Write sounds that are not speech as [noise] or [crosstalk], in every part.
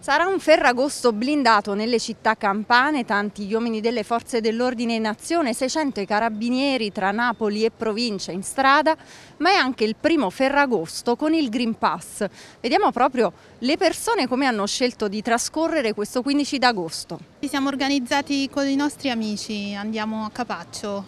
Sarà un ferragosto blindato nelle città campane, tanti gli uomini delle forze dell'ordine in azione, 600 i carabinieri tra Napoli e provincia in strada, ma è anche il primo ferragosto con il Green Pass. Vediamo proprio le persone come hanno scelto di trascorrere questo 15 d'agosto. Ci siamo organizzati con i nostri amici, andiamo a Capaccio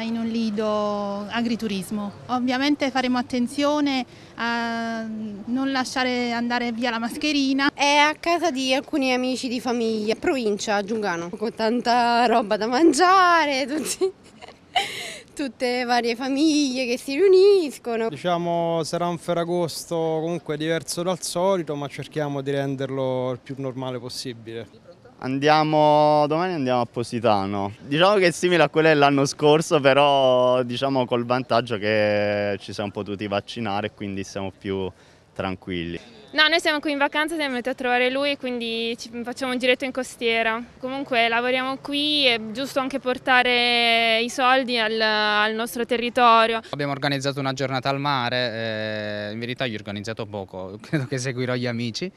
eh, in un lido agriturismo. Ovviamente faremo attenzione a non lasciare andare via la mascherina. È a casa di alcuni amici di famiglia, provincia, Giungano, con tanta roba da mangiare, tutti [laughs] tutte le varie famiglie che si riuniscono. Diciamo sarà un Ferragosto comunque diverso dal solito, ma cerchiamo di renderlo il più normale possibile. Andiamo, domani andiamo a Positano. Diciamo che è simile a quella dell'anno scorso, però diciamo col vantaggio che ci siamo potuti vaccinare, quindi siamo più tranquilli. No, noi siamo qui in vacanza, siamo venuti a trovare lui, quindi facciamo un giretto in costiera. Comunque lavoriamo qui, è giusto anche portare i soldi al, al nostro territorio. Abbiamo organizzato una giornata al mare, eh, in verità io ho organizzato poco, [laughs] credo che seguirò gli amici.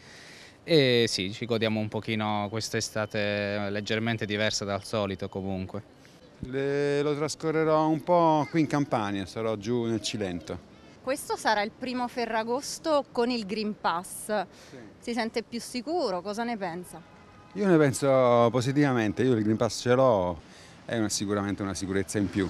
E sì, ci godiamo un pochino estate leggermente diversa dal solito comunque. Le, lo trascorrerò un po' qui in Campania, sarò giù nel Cilento questo sarà il primo Ferragosto con il Green Pass. Sì. Si sente più sicuro, cosa ne pensa? Io ne penso positivamente, io il Green Pass ce l'ho, è una, sicuramente una sicurezza in più.